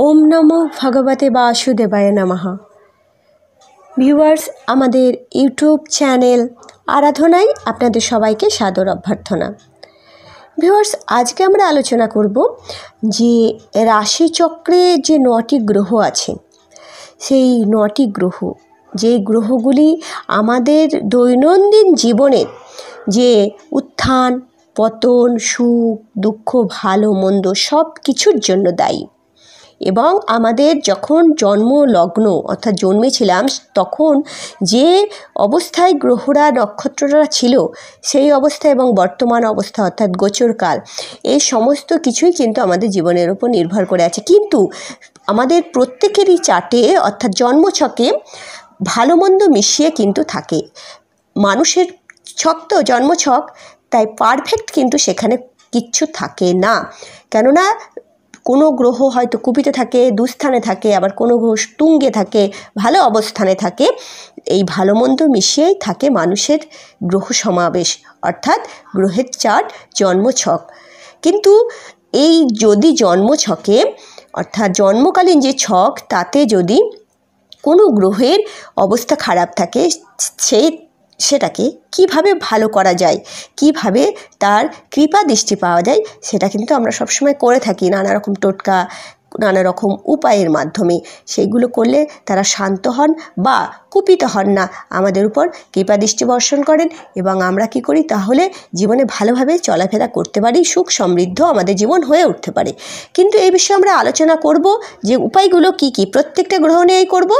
ওম নম ভগবতে বাসুদেবায় নামাহা ভিউয়ার্স আমাদের ইউটিউব চ্যানেল আরাধনায় আপনাদের সবাইকে সাদর অভ্যর্থনা ভিউয়ার্স আজকে আমরা আলোচনা করব যে রাশিচক্রে যে নটি গ্রহ আছে সেই নটি গ্রহ যে গ্রহগুলি আমাদের দৈনন্দিন জীবনের যে উত্থান পতন সুখ দুঃখ ভালো মন্দ সব কিছুর জন্য দায়ী এবং আমাদের যখন জন্ম লগ্ন অর্থাৎ জন্মেছিলাম তখন যে অবস্থায় গ্রহরা নক্ষত্ররা ছিল সেই অবস্থা এবং বর্তমান অবস্থা অর্থাৎ গোচরকাল এই সমস্ত কিছুই কিন্তু আমাদের জীবনের উপর নির্ভর করে আছে কিন্তু আমাদের প্রত্যেকেরই চাটে অর্থাৎ জন্মছকে ভালো মন্দ মিশিয়ে কিন্তু থাকে মানুষের ছক তো জন্মছক তাই পারফেক্ট কিন্তু সেখানে কিচ্ছু থাকে না কেননা কোনো গ্রহ হয়তো কুপিতে থাকে দুস্থানে থাকে আবার কোনো গ্রহ তুঙ্গে থাকে ভালো অবস্থানে থাকে এই ভালো মন্দ মিশিয়েই থাকে মানুষের গ্রহ সমাবেশ অর্থাৎ গ্রহের চাট জন্মছক কিন্তু এই যদি জন্মছকে অর্থাৎ জন্মকালীন যে ছক তাতে যদি কোনো গ্রহের অবস্থা খারাপ থাকে সেই সেটাকে কিভাবে ভালো করা যায় কিভাবে তার কৃপা দৃষ্টি পাওয়া যায় সেটা কিন্তু আমরা সবসময় করে থাকি নানা রকম টোটকা নানা রকম উপায়ের মাধ্যমে সেইগুলো করলে তারা শান্ত হন বা কুপিত হন না আমাদের উপর কৃপা দৃষ্টি বর্ষণ করেন এবং আমরা কি করি তাহলে জীবনে ভালোভাবে চলাফেরা করতে পারি সুখ সমৃদ্ধ আমাদের জীবন হয়ে উঠতে পারে কিন্তু এই বিষয়ে আমরা আলোচনা করব যে উপায়গুলো কি কি প্রত্যেকটা গ্রহণেই করব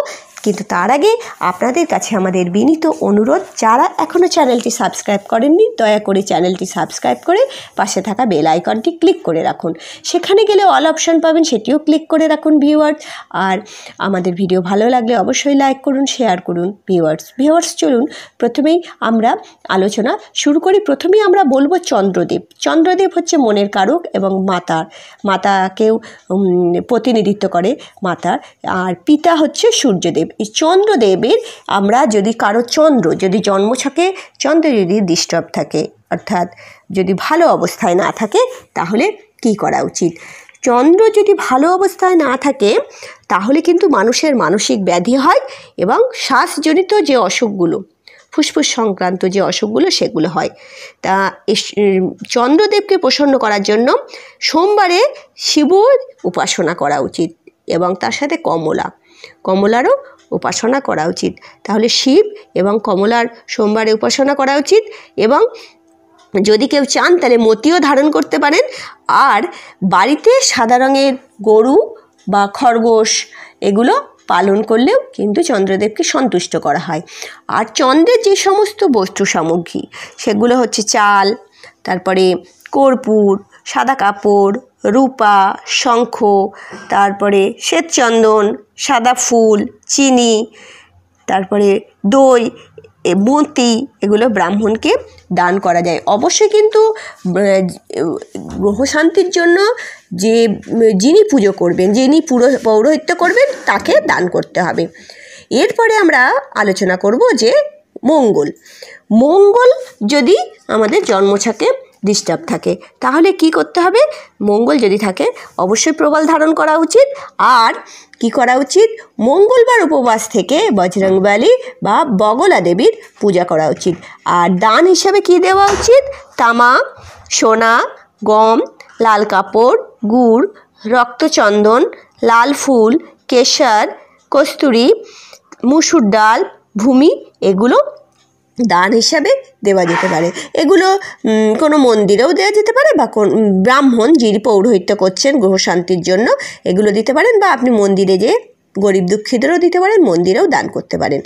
কিন্তু তার আগে আপনাদের কাছে আমাদের বিনীত অনুরোধ যারা এখনও চ্যানেলটি সাবস্ক্রাইব করেননি দয়া করে চ্যানেলটি সাবস্ক্রাইব করে পাশে থাকা বেল আইকনটি ক্লিক করে রাখুন সেখানে গেলে অল অপশন পাবেন সেটিও ক্লিক করে রাখুন ভিউয়ার্স আর আমাদের ভিডিও ভালো লাগলে অবশ্যই লাইক করুন শেয়ার করুন ভিউয়ার্স ভিউয়ার্স চলুন প্রথমেই আমরা আলোচনা শুরু করি প্রথমেই আমরা বলবো চন্দ্রদেব চন্দ্রদেব হচ্ছে মনের কারক এবং মাতার মাতাকেও প্রতিনিধিত্ব করে মাতার আর পিতা হচ্ছে সূর্যদেব এই চন্দ্রদেবের আমরা যদি কারো চন্দ্র যদি জন্ম থাকে চন্দ্র যদি ডিস্টার্ব থাকে অর্থাৎ যদি ভালো অবস্থায় না থাকে তাহলে কি করা উচিত চন্দ্র যদি ভালো অবস্থায় না থাকে তাহলে কিন্তু মানুষের মানসিক ব্যাধি হয় এবং শ্বাসজনিত যে অসুখগুলো ফুসফুস সংক্রান্ত যে অসুখগুলো সেগুলো হয় তা চন্দ্রদেবকে প্রসন্ন করার জন্য সোমবারে শিবর উপাসনা করা উচিত এবং তার সাথে কমলা কমলারও উপাসনা করা উচিত তাহলে শিব এবং কমলার সোমবারে উপাসনা করা উচিত এবং যদি কেউ চান তাহলে মতিও ধারণ করতে পারেন আর বাড়িতে সাদা রঙের গরু বা খরগোশ এগুলো পালন করলেও কিন্তু চন্দ্রদেবকে সন্তুষ্ট করা হয় আর চন্দ্রের যে সমস্ত বস্তু সামগ্রী সেগুলো হচ্ছে চাল তারপরে কর্পূর সাদা কাপড় রূপা শঙ্খ তারপরে শ্বেতচন্দন সাদা ফুল চিনি তারপরে দই বঁতি এগুলো ব্রাহ্মণকে দান করা যায় অবশ্যই কিন্তু গ্রহশান্তির জন্য যে যিনি পুজো করবেন যিনি পুরো পৌরোহিত্য করবেন তাকে দান করতে হবে এরপরে আমরা আলোচনা করব যে মঙ্গল মঙ্গল যদি আমাদের জন্মছাকে ডিস্টার্ব থাকে তাহলে কি করতে হবে মঙ্গল যদি থাকে অবশ্যই প্রবল ধারণ করা উচিত আর কি করা উচিত মঙ্গলবার উপবাস থেকে বজরংবালি বা বগলা দেবীর পূজা করা উচিত আর দান হিসাবে কি দেওয়া উচিত তামা সোনা গম লাল কাপড় গুড় রক্তচন্দন লাল ফুল কেশর কস্তুরি মুসুর ডাল ভূমি এগুলো দান হিসাবে দেওয়া যেতে পারে এগুলো কোনো মন্দিরেও দেওয়া যেতে পারে বা কোন ব্রাহ্মণ যিনি পৌরোহিত্য করছেন গ্রহশান্তির জন্য এগুলো দিতে পারেন বা আপনি মন্দিরে যেয়ে গরিব দুঃখীদেরও দিতে পারেন মন্দিরেও দান করতে পারেন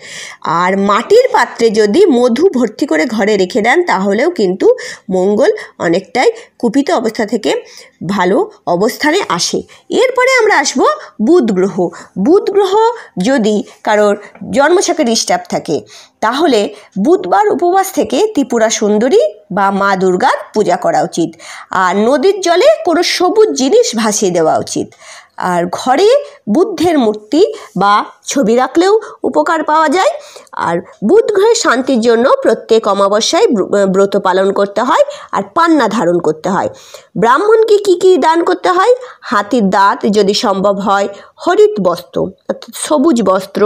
আর মাটির পাত্রে যদি মধু ভর্তি করে ঘরে রেখে দেন তাহলেও কিন্তু মঙ্গল অনেকটাই কুপিত অবস্থা থেকে ভালো অবস্থানে আসে এরপরে আমরা আসব বুধ গ্রহ বুধ গ্রহ যদি কারোর জন্মছকের স্টাপ থাকে তাহলে বুধবার উপবাস থেকে ত্রিপুরা সুন্দরী বা মা দুর্গার পূজা করা উচিত আর নদীর জলে কোনো সবুজ জিনিস ভাসিয়ে দেওয়া উচিত আর ঘরে বুদ্ধের মূর্তি বা ছবি রাখলেও উপকার পাওয়া যায় আর বুধ গ্রহে শান্তির জন্য প্রত্যেক অমাবস্যায় ব্রত পালন করতে হয় আর পান্না ধারণ করতে হয় ব্রাহ্মণকে কি কি দান করতে হয় হাতির দাঁত যদি সম্ভব হয় হরিত বস্ত্র সবুজ বস্ত্র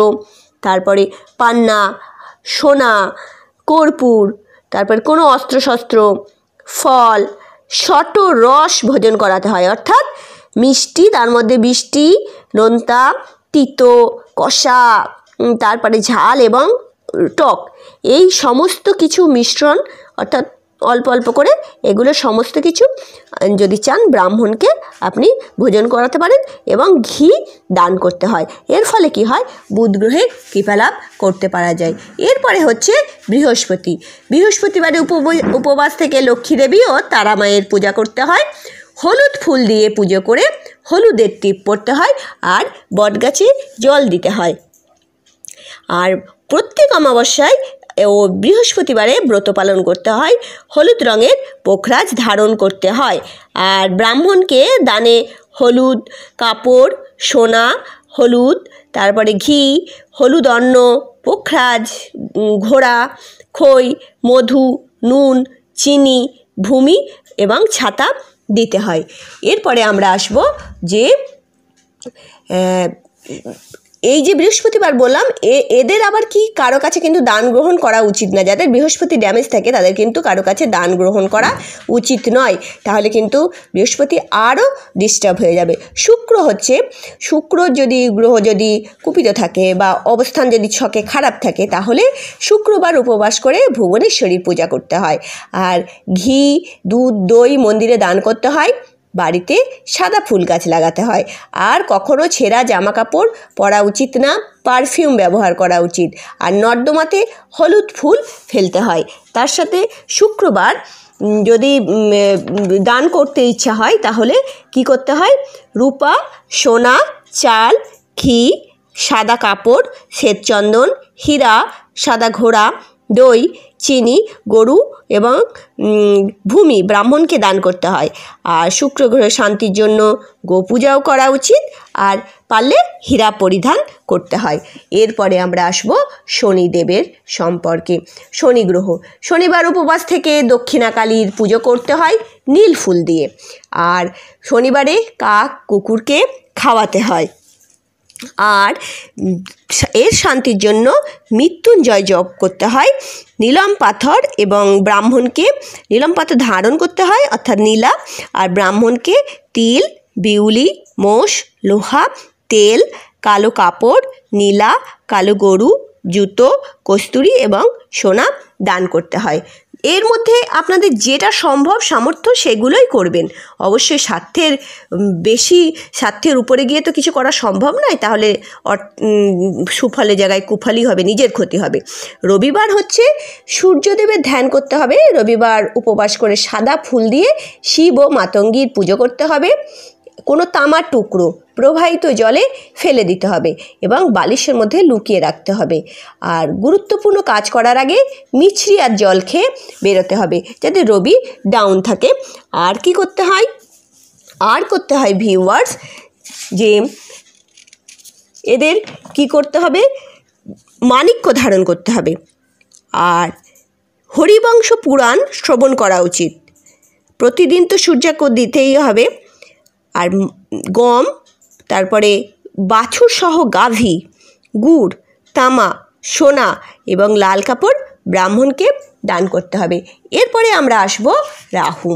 তারপরে পান্না সোনা কর্পূর তারপর কোনো অস্ত্রশস্ত্র ফল শত রস ভোজন করাতে হয় অর্থাৎ মিষ্টি তার মধ্যে বৃষ্টি নোনতা তিতো কষা তারপরে ঝাল এবং টক এই সমস্ত কিছু মিশ্রণ অর্থাৎ অল্প অল্প করে এগুলো সমস্ত কিছু যদি চান ব্রাহ্মণকে আপনি ভোজন করাতে পারেন এবং ঘি দান করতে হয় এর ফলে কি হয় বুধ গ্রহের কৃপালাভ করতে পারা যায় এরপরে হচ্ছে বৃহস্পতি বৃহস্পতিবারে উপবাস থেকে লক্ষ্মী দেবী ও তারা মায়ের পূজা করতে হয় হলুদ ফুল দিয়ে পুজো করে হলুদের টিপ পড়তে হয় আর বটগাছে জল দিতে হয় আর প্রত্যেক অমাবস্যায় ও বৃহস্পতিবারে ব্রত পালন করতে হয় হলুদ রঙের পোখরাজ ধারণ করতে হয় আর ব্রাহ্মণকে দানে হলুদ কাপড় সোনা হলুদ তারপরে ঘি হলুদ অন্ন পোখরাজ ঘোড়া খই মধু নুন চিনি ভূমি এবং ছাতা দিতে হয় এরপরে আমরা আসব যে এই যে বৃহস্পতিবার বললাম এ এদের আবার কি কারো কাছে কিন্তু দান গ্রহণ করা উচিত না যাদের বৃহস্পতি ড্যামেজ থাকে তাদের কিন্তু কারো কাছে দান গ্রহণ করা উচিত নয় তাহলে কিন্তু বৃহস্পতি আরও ডিস্টার্ব হয়ে যাবে শুক্র হচ্ছে শুক্র যদি গ্রহ যদি কুপিত থাকে বা অবস্থান যদি ছকে খারাপ থাকে তাহলে শুক্রবার উপবাস করে ভুবনেশ্বরীর পূজা করতে হয় আর ঘি দুধ দই মন্দিরে দান করতে হয় বাড়িতে সাদা ফুল গাছ লাগাতে হয় আর কখনও ছেঁড়া জামা কাপড় পরা উচিত না পারফিউম ব্যবহার করা উচিত আর নর্দমাতে হলুদ ফুল ফেলতে হয় তার সাথে শুক্রবার যদি দান করতে ইচ্ছা হয় তাহলে কি করতে হয় রূপা সোনা চাল ঘি সাদা কাপড় শ্বেতচন্দন হীরা সাদা ঘোড়া দই চিনি গরু এবং ভূমি ব্রাহ্মণকে দান করতে হয় আর শুক্র গ্রহে শান্তির জন্য গোপূজাও করা উচিত আর পারলে হীরা পরিধান করতে হয় এরপরে আমরা আসবো শনিদেবের সম্পর্কে শনি গ্রহ শনিবার উপবাস থেকে দক্ষিণাকালীর পুজো করতে হয় নীল ফুল দিয়ে আর শনিবারে কাক কুকুরকে খাওয়াতে হয় আর এর শান্তির জন্য মৃত্যুঞ্জয় জপ করতে হয় নীলম পাথর এবং ব্রাহ্মণকে নীলম পাথর ধারণ করতে হয় অর্থাৎ নীলা আর ব্রাহ্মণকে তিল বিউলি মোষ লোহা তেল কালো কাপড় নীলা কালো গরু জুতো কস্তুরি এবং সোনা দান করতে হয় এর মধ্যে আপনাদের যেটা সম্ভব সামর্থ্য সেগুলোই করবেন অবশ্যই স্বার্থের বেশি স্বার্থের উপরে গিয়ে তো কিছু করা সম্ভব নয় তাহলে সুফলের জায়গায় কুফালি হবে নিজের ক্ষতি হবে রবিবার হচ্ছে সূর্যদেবের ধ্যান করতে হবে রবিবার উপবাস করে সাদা ফুল দিয়ে শিব ও মাতঙ্গীর পুজো করতে হবে কোনো তামার টুকরো প্রবাহিত জলে ফেলে দিতে হবে এবং বালিশের মধ্যে লুকিয়ে রাখতে হবে আর গুরুত্বপূর্ণ কাজ করার আগে মিছরি আর জল খেয়ে বেরোতে হবে যাতে রবি ডাউন থাকে আর কি করতে হয় আর করতে হয় ভিউয়ার্স যে এদের কি করতে হবে মানিক্য ধারণ করতে হবে আর হরিবংশ পুরাণ শ্রবণ করা উচিত প্রতিদিন তো সূর্যাক দিতেই হবে আর গম তারপরে বাছুরসহ গাভী গুড় তামা সোনা এবং লাল কাপড় ব্রাহ্মণকে দান করতে হবে এরপরে আমরা আসব রাহু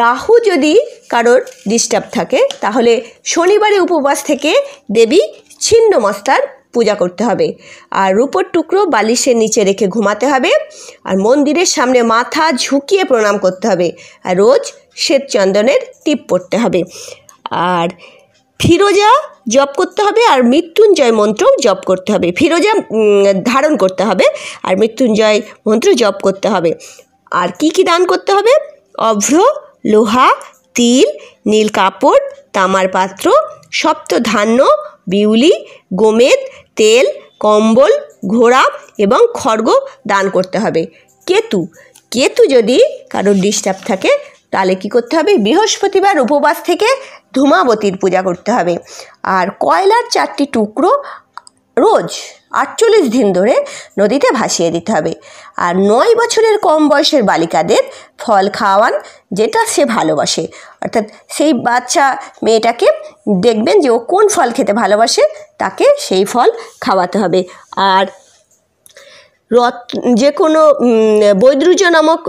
রাহু যদি কারোর ডিস্টার্ব থাকে তাহলে শনিবারে উপবাস থেকে দেবী ছিন্ন মাস্তার পূজা করতে হবে আর রূপর টুকরো বালিশের নিচে রেখে ঘুমাতে হবে আর মন্দিরের সামনে মাথা ঝুঁকিয়ে প্রণাম করতে হবে আর রোজ চন্দনের টিপ পড়তে হবে আর ফিরোজা জপ করতে হবে আর মৃত্যুঞ্জয় মন্ত্র জপ করতে হবে ফিরোজা ধারণ করতে হবে আর মৃত্যুঞ্জয় মন্ত্র জপ করতে হবে আর কি কি দান করতে হবে অভ্র লোহা তিল নীল কাপড় তামার পাত্র সপ্ত ধান্য বিউলি গোমেদ তেল কম্বল ঘোড়া এবং খড়গ দান করতে হবে কেতু কেতু যদি কারোর ডিস্টার্ব থাকে তাহলে কি করতে হবে বৃহস্পতিবার উপবাস থেকে ধূমাবতীর পূজা করতে হবে আর কয়লার চারটি টুকরো রোজ আটচল্লিশ দিন ধরে নদীতে ভাসিয়ে দিতে হবে আর নয় বছরের কম বয়সের বালিকাদের ফল খাওয়ান যেটা সে ভালোবাসে অর্থাৎ সেই বাচ্চা মেয়েটাকে দেখবেন যে ও কোন ফল খেতে ভালোবাসে তাকে সেই ফল খাওয়াতে হবে আর রত যে কোনো বৈদ্রুজ নামক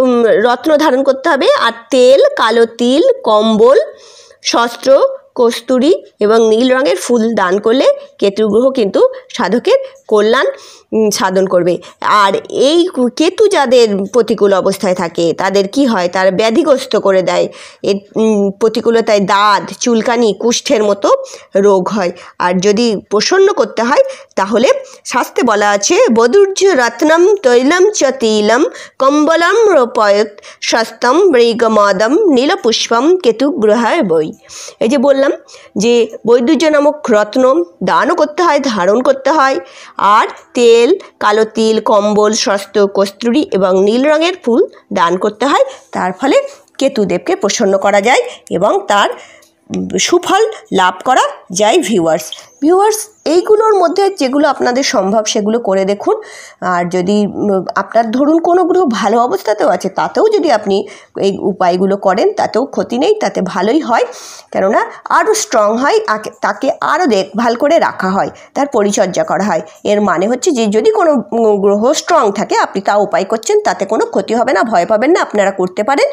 রত্ন ধারণ করতে হবে আর তেল কালো তিল কম্বল শস্ত্র কস্তুরি এবং নীল রঙের ফুল দান করলে কেতুগ্রহ কিন্তু সাধকের কল্যাণ সাধন করবে আর এই কেতু যাদের প্রতিকূল অবস্থায় থাকে তাদের কি হয় তার ব্যাধিগ্রস্ত করে দেয় এর প্রতিকূলতায় দাঁত চুলকানি কুষ্ঠের মতো রোগ হয় আর যদি প্রসন্ন করতে হয় তাহলে শাস্তে বলা আছে বদুর্য রত্নম তৈলম চ তিলম কম্বলম রোপয়ত সস্তম মৃগমদম নীলপুষ্পম কেতু গ্রহের বই এই যে বললাম যে বৈদুর্য নামক রত্ন দানও করতে হয় ধারণ করতে হয় আর তেল তেল কালো তিল কম্বল স্বস্ত কস্তুরি এবং নীল রঙের ফুল দান করতে হয় তার ফলে কেতুদেবকে প্রসন্ন করা যায় এবং তার সুফল লাভ করা যায় ভিউয়ার্স ভিউয়ার্স এইগুলোর মধ্যে যেগুলো আপনাদের সম্ভব সেগুলো করে দেখুন আর যদি আপনার ধরুন কোনো গ্রহ ভালো অবস্থাতেও আছে তাতেও যদি আপনি এই উপায়গুলো করেন তাতেও ক্ষতি নেই তাতে ভালোই হয় কেননা আরও স্ট্রং হয় তাকে আরও দেখভাল করে রাখা হয় তার পরিচর্যা করা হয় এর মানে হচ্ছে যে যদি কোনো গ্রহ স্ট্রং থাকে আপনি তা উপায় করছেন তাতে কোনো ক্ষতি হবে না ভয় পাবেন না আপনারা করতে পারেন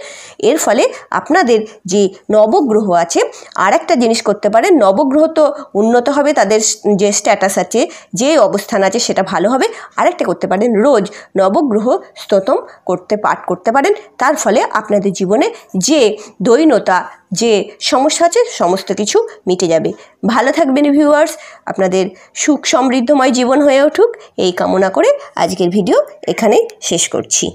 এর ফলে আপনাদের যে নবগ্রহ আছে আর একটা জিনিস করতে পারেন নবগ্রহ তো উন্নত হবে তাদের যে স্ট্যাটাস আছে যে অবস্থান আছে সেটা ভালো হবে আরেকটা করতে পারেন রোজ নবগ্রহ স্তোতম করতে পাঠ করতে পারেন তার ফলে আপনাদের জীবনে যে দৈনতা যে সমস্যা আছে সমস্ত কিছু মিটে যাবে ভালো থাকবেন ভিউয়ার্স আপনাদের সুখ সমৃদ্ধময় জীবন হয়ে উঠুক এই কামনা করে আজকের ভিডিও এখানেই শেষ করছি